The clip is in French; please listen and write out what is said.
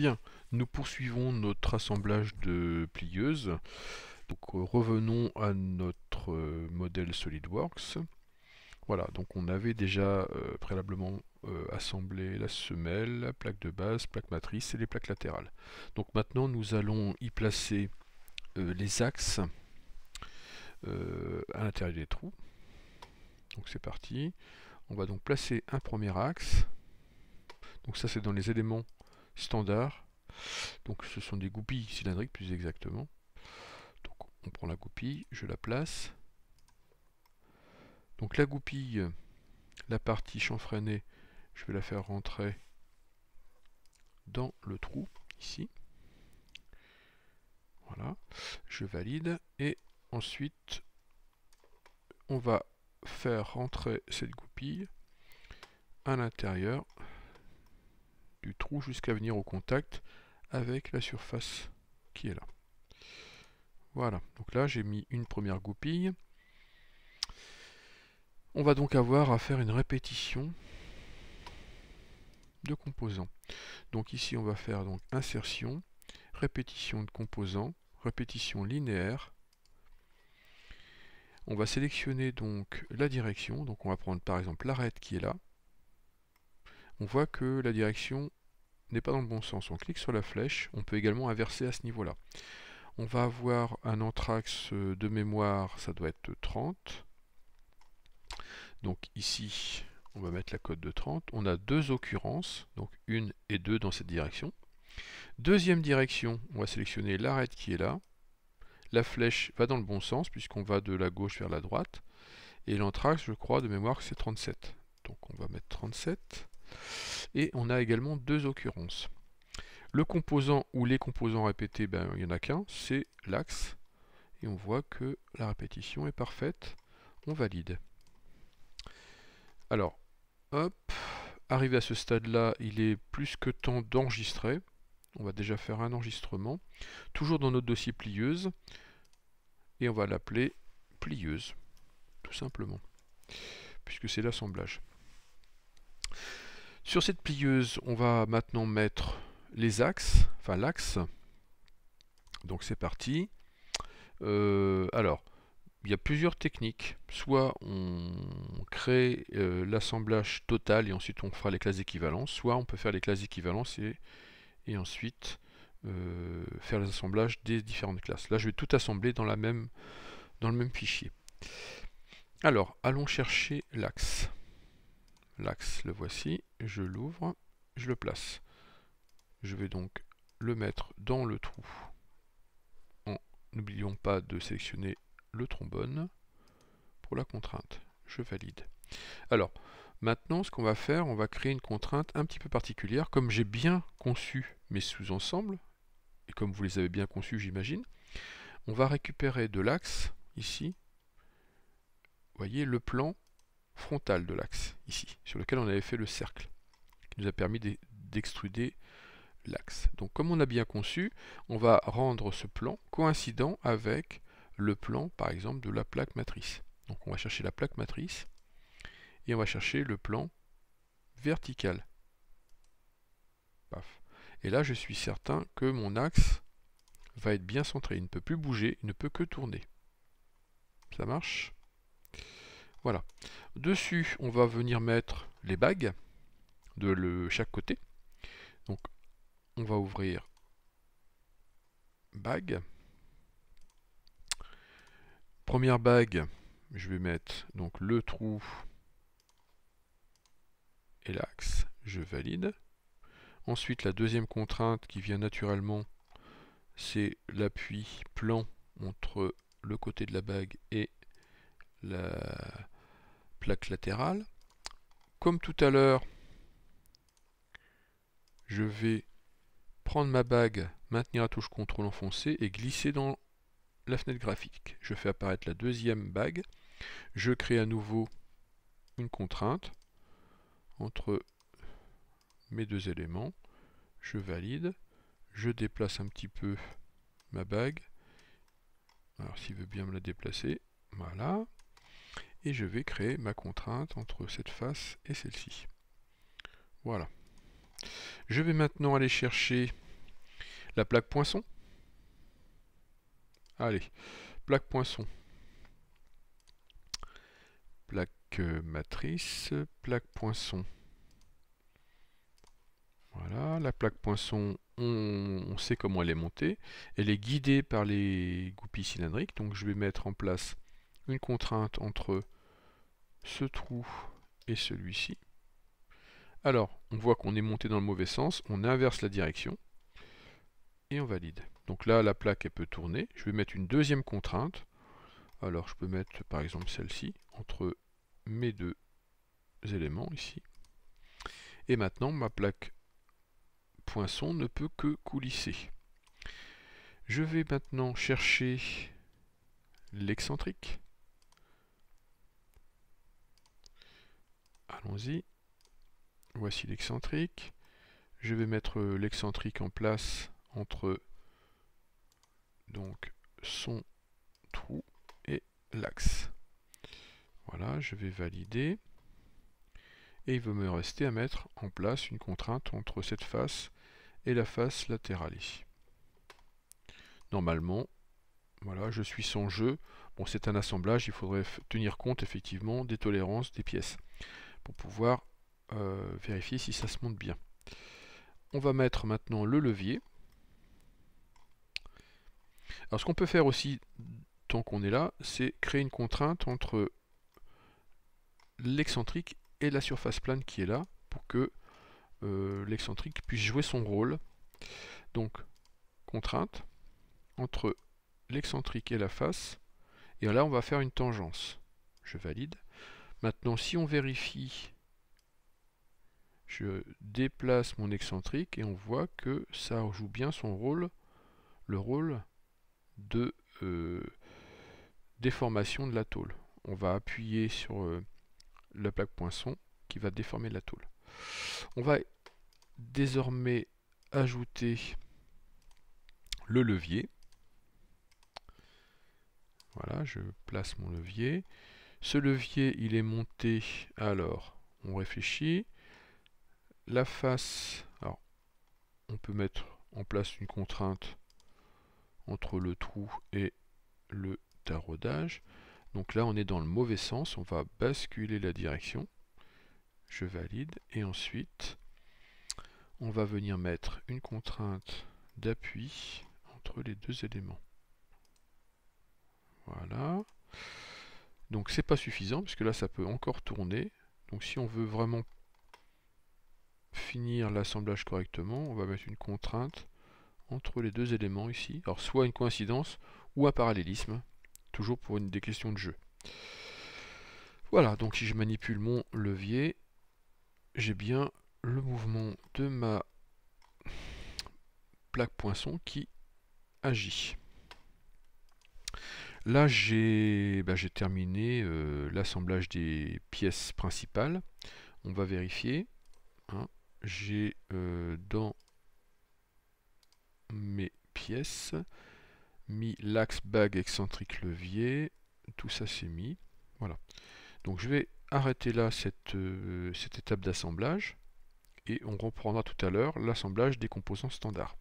Bien, nous poursuivons notre assemblage de plieuses. Donc euh, revenons à notre euh, modèle SolidWorks. Voilà, donc on avait déjà euh, préalablement assemblé la semelle, la plaque de base, plaque matrice et les plaques latérales. Donc maintenant nous allons y placer les axes à l'intérieur des trous. Donc c'est parti. On va donc placer un premier axe. Donc ça c'est dans les éléments standard. Donc ce sont des goupilles cylindriques plus exactement. Donc on prend la goupille, je la place. Donc la goupille, la partie chanfreinée, je vais la faire rentrer dans le trou, ici. Voilà, je valide. Et ensuite, on va faire rentrer cette goupille à l'intérieur du trou jusqu'à venir au contact avec la surface qui est là. Voilà, donc là j'ai mis une première goupille. On va donc avoir à faire une répétition de composants. Donc ici on va faire donc insertion, répétition de composants, répétition linéaire. On va sélectionner donc la direction, donc on va prendre par exemple l'arête qui est là on voit que la direction n'est pas dans le bon sens. On clique sur la flèche, on peut également inverser à ce niveau-là. On va avoir un entraxe euh, de mémoire, ça doit être 30. Donc ici, on va mettre la cote de 30. On a deux occurrences, donc une et deux dans cette direction. Deuxième direction, on va sélectionner l'arête qui est là. La flèche va dans le bon sens puisqu'on va de la gauche vers la droite. Et l'entraxe, je crois, de mémoire, c'est 37. Donc on va mettre 37. Et on a également deux occurrences. Le composant ou les composants répétés, ben, il n'y en a qu'un, c'est l'axe. Et on voit que la répétition est parfaite. On valide. Alors, hop, arrivé à ce stade-là, il est plus que temps d'enregistrer. On va déjà faire un enregistrement. Toujours dans notre dossier plieuse. Et on va l'appeler plieuse, tout simplement. Puisque c'est l'assemblage. Sur cette plieuse, on va maintenant mettre les axes, enfin l'axe. Donc c'est parti. Euh, alors, il y a plusieurs techniques. Soit on crée euh, l'assemblage total et ensuite on fera les classes équivalentes, soit on peut faire les classes équivalentes et, ensuite euh, faire les assemblages des différentes classes. Là, je vais tout assembler dans le même fichier. Alors, allons chercher l'axe. L'axe, le voici je l'ouvre, je le place. Je vais donc le mettre dans le trou. n'oublions pas de sélectionner le trombone pour la contrainte. Je valide. Alors, maintenant, ce qu'on va faire, on va créer une contrainte un petit peu particulière. Comme j'ai bien conçu mes sous-ensembles, et comme vous les avez bien conçus, j'imagine, on va récupérer de l'axe, ici, voyez, le plan frontal de l'axe, ici, sur lequel on avait fait le cercle nous a permis d'extruder l'axe. Donc comme on a bien conçu, on va rendre ce plan coïncident avec le plan par exemple de la plaque matrice. Donc on va chercher la plaque matrice et on va chercher le plan vertical. Et là je suis certain que mon axe va être bien centré. Il ne peut plus bouger, il ne peut que tourner. Ça marche Voilà. Dessus, on va venir mettre les bagues de le, chaque côté. Donc on va ouvrir bague. Première bague, je vais mettre donc le trou et l'axe, je valide. Ensuite la deuxième contrainte qui vient naturellement, c'est l'appui plan entre le côté de la bague et la plaque latérale. Comme tout à l'heure, je vais prendre ma bague, maintenir la touche CTRL enfoncée et glisser dans la fenêtre graphique. Je fais apparaître la deuxième bague. Je crée à nouveau une contrainte entre mes deux éléments. Je valide. Je déplace un petit peu ma bague. Alors s'il veut bien me la déplacer, voilà. Et je vais créer ma contrainte entre cette face et celle-ci. Voilà. Je vais maintenant aller chercher la plaque poinçon. Allez, plaque poinçon. Plaque euh, matrice, plaque poinçon. Voilà, la plaque poinçon, on, on, sait comment elle est montée. Elle est guidée par les goupilles cylindriques. Donc je vais mettre en place une contrainte entre ce trou et celui-ci. Alors, on voit qu'on est monté dans le mauvais sens, on inverse la direction et on valide. Donc là, la plaque, elle peut tourner. Je vais mettre une deuxième contrainte. Alors, je peux mettre, par exemple, celle-ci, entre mes deux éléments, ici. Et maintenant, ma plaque poinçon ne peut que coulisser. Je vais maintenant chercher l'excentrique. Allons-y. Voici l'excentrique. Je vais mettre euh, l'excentrique en place entre donc son trou et l'axe. Voilà, je vais valider. Et il va me rester à mettre en place une contrainte entre cette face et la face latérale ici. Normalement, voilà, je suis sans jeu. Bon, c'est un assemblage, il faudrait tenir compte effectivement des tolérances des pièces pour pouvoir euh, vérifier si ça se monte bien. On va mettre maintenant le levier. Alors ce qu'on peut faire aussi, tant qu'on est là, c'est créer une contrainte entre l'excentrique et la surface plane qui est là, pour que euh, l'excentrique puisse jouer son rôle. Donc, contrainte, entre l'excentrique et la face, et là on va faire une tangence. Je valide. Maintenant, si on vérifie je déplace mon excentrique et on voit que ça joue bien son rôle, le rôle de euh, déformation de la tôle. On va appuyer sur euh, la plaque poinçon qui va déformer la tôle. On va désormais ajouter le levier. Voilà, je place mon levier. Ce levier, il est monté, alors, on réfléchit, la face, alors on peut mettre en place une contrainte entre le trou et le taraudage. Donc là on est dans le mauvais sens, on va basculer la direction. Je valide et ensuite on va venir mettre une contrainte d'appui entre les deux éléments. Voilà. Donc c'est pas suffisant puisque là ça peut encore tourner. Donc si on veut vraiment finir l'assemblage correctement, on va mettre une contrainte entre les deux éléments ici. Alors soit une coïncidence ou un parallélisme, toujours pour une des questions de jeu. Voilà, donc si je manipule mon levier, j'ai bien le mouvement de ma plaque poinçon qui agit. Là, j'ai bah, terminé euh, l'assemblage des pièces principales. On va vérifier. Hein j'ai euh, dans mes pièces mis l'axe bague excentrique levier. Tout ça c'est mis. Voilà. Donc je vais arrêter là cette, euh, cette étape d'assemblage et on reprendra tout à l'heure l'assemblage des composants standards.